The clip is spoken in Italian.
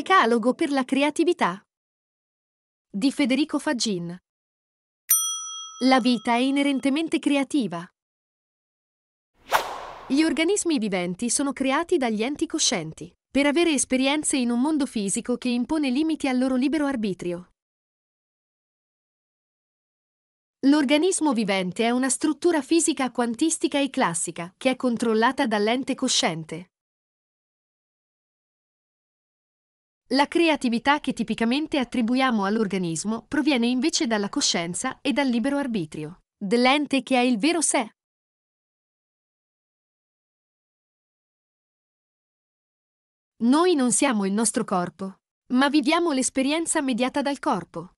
Decalogo per la creatività di Federico Faggin. La vita è inerentemente creativa. Gli organismi viventi sono creati dagli enti coscienti, per avere esperienze in un mondo fisico che impone limiti al loro libero arbitrio. L'organismo vivente è una struttura fisica quantistica e classica, che è controllata dall'ente cosciente. La creatività che tipicamente attribuiamo all'organismo proviene invece dalla coscienza e dal libero arbitrio, dell'ente che è il vero sé. Noi non siamo il nostro corpo, ma viviamo l'esperienza mediata dal corpo.